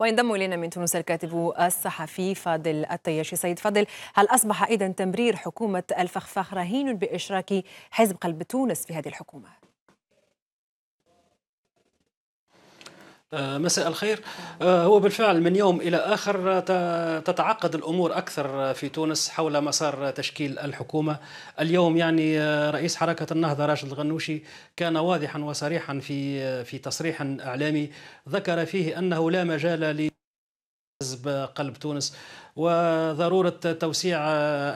وينضم إلينا من تونس الكاتب الصحفي فاضل الطياشي سيد فاضل هل أصبح أيضا تمرير حكومة الفخفاخ رهين بإشراك حزب قلب تونس في هذه الحكومة؟ آه، مساء الخير آه، هو بالفعل من يوم إلى آخر تتعقد الأمور أكثر في تونس حول مسار تشكيل الحكومة اليوم يعني آه، رئيس حركة النهضة راشد الغنوشي كان واضحا وصريحا في في تصريح إعلامي ذكر فيه أنه لا مجال ل حزب قلب تونس وضرورة توسيع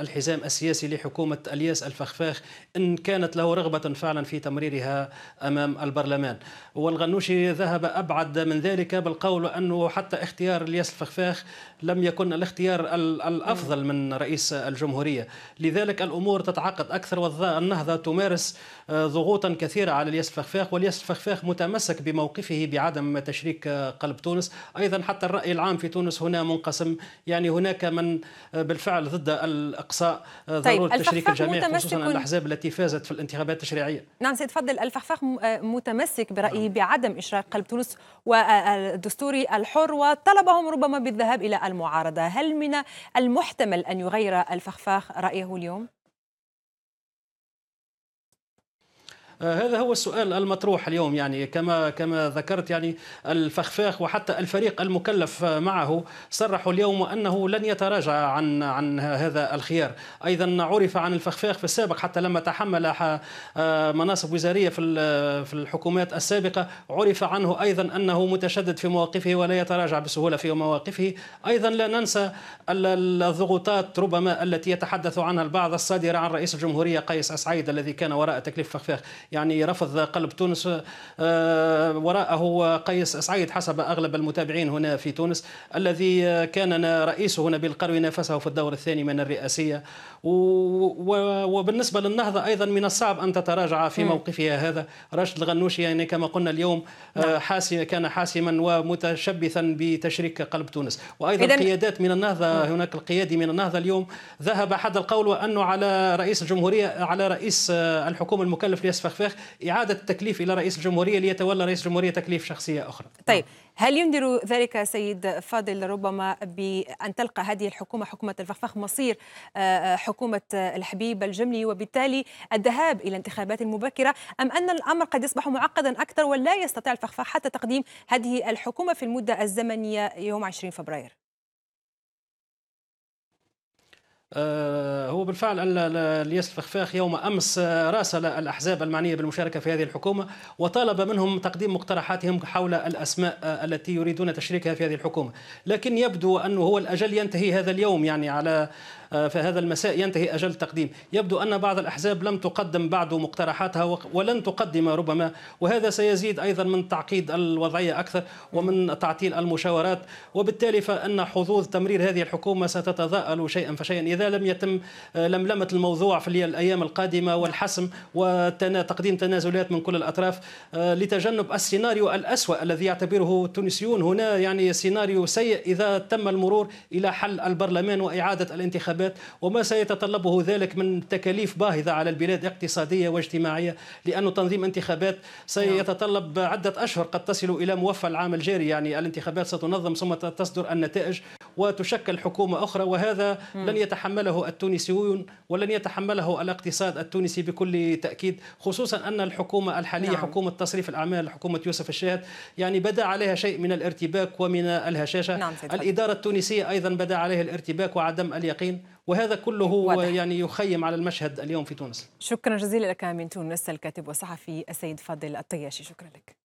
الحزام السياسي لحكومة الياس الفخفاخ إن كانت له رغبة فعلا في تمريرها أمام البرلمان والغنوشي ذهب أبعد من ذلك بالقول أنه حتى اختيار الياس الفخفاخ لم يكن الاختيار الأفضل من رئيس الجمهورية لذلك الأمور تتعقد أكثر والنهضة تمارس آه، ضغوطا كثيرة على الياس الفخفاخ والياس الفخفاخ متمسك بموقفه بعدم تشريك قلب تونس أيضا حتى الرأي العام في تونس هنا منقسم يعني هنا هناك من آه، بالفعل ضد الاقصاء آه، ضروره طيب تشريك الجميع خصوصا الاحزاب التي فازت في الانتخابات التشريعيه نعم سيد فضل الفخفاخ آه، متمسك برايه نعم. بعدم اشراق قلب تونس والدستوري الحر وطلبهم ربما بالذهاب الى المعارضه هل من المحتمل ان يغير الفخفاخ رايه اليوم آه، هذا هو السؤال المطروح اليوم يعني كما كما ذكرت يعني الفخفاخ وحتى الفريق المكلف معه صرحوا اليوم انه لن يتراجع عن عن هذا الخيار ايضا عرف عن الفخفاخ في السابق حتى لما تحمل آه، مناصب وزاريه في في الحكومات السابقه عرف عنه ايضا انه متشدد في مواقفه ولا يتراجع بسهوله في مواقفه ايضا لا ننسى الضغوطات ربما التي يتحدث عنها البعض الصادره عن رئيس الجمهوريه قيس اسعيد الذي كان وراء تكليف فخفاخ يعني رفض قلب تونس آه، وراءه قيس سعيد حسب أغلب المتابعين هنا في تونس الذي آه، كان رئيسه نبيل قروي نافسه في الدور الثاني من الرئاسية وبالنسبة للنهضة أيضا من الصعب أن تتراجع في موقفها هذا راشد الغنوشي يعني كما قلنا اليوم آه، نعم. حاسم كان حاسما ومتشبثا بتشريك قلب تونس وأيضا القيادات من النهضة هناك القيادي من النهضة اليوم ذهب حد القول وأنه على رئيس الجمهورية على رئيس الحكومة المكلف ليسفخ فيخ إعادة التكليف إلى رئيس الجمهورية ليتولى رئيس الجمهورية تكليف شخصية أخرى طيب هل ينذر ذلك سيد فاضل ربما بأن تلقى هذه الحكومة حكومة الفخفخ مصير آه، حكومة الحبيب الجملي وبالتالي الذهاب إلى انتخابات مبكرة أم أن الأمر قد يصبح معقدا أكثر ولا يستطيع الفخفخ حتى تقديم هذه الحكومة في المدة الزمنية يوم 20 فبراير آه، هو بالفعل الياس الفخفاخ يوم امس آه، راسل الاحزاب المعنيه بالمشاركه في هذه الحكومه وطالب منهم تقديم مقترحاتهم حول الاسماء آه، التي يريدون تشريكها في هذه الحكومه، لكن يبدو انه هو الاجل ينتهي هذا اليوم يعني على آه، فهذا المساء ينتهي أجل التقديم يبدو أن بعض الأحزاب لم تقدم بعد مقترحاتها ولن تقدم ربما وهذا سيزيد أيضا من تعقيد الوضعية أكثر ومن تعطيل المشاورات وبالتالي فأن حظوظ تمرير هذه الحكومة ستتضاءل شيئا فشيئا إذا لم يتم آه، لملمة الموضوع في الأيام القادمة والحسم وتقديم تنازلات من كل الأطراف آه، لتجنب السيناريو الأسوأ الذي يعتبره التونسيون هنا يعني سيناريو سيء إذا تم المرور إلى حل البرلمان وإعادة الانتخابات الانتخابات وما سيتطلبه ذلك من تكاليف باهظة على البلاد اقتصادية واجتماعية لأن تنظيم انتخابات سيتطلب عدة أشهر قد تصل إلى موفى العام الجاري يعني الانتخابات ستنظم ثم تصدر النتائج وتشكل حكومة أخرى وهذا لن يتحمله التونسيون ولن يتحمله الاقتصاد التونسي بكل تأكيد خصوصا أن الحكومة الحالية نعم. حكومة تصريف الأعمال حكومة يوسف الشاهد يعني بدا عليها شيء من الارتباك ومن الهشاشة نعم الإدارة التونسية أيضا بدا عليها الارتباك وعدم اليقين وهذا كله واضح. يعني يخيم على المشهد اليوم في تونس شكرا جزيلا لك من تونس الكاتب والصحفي السيد فاضل الطياشي شكرا لك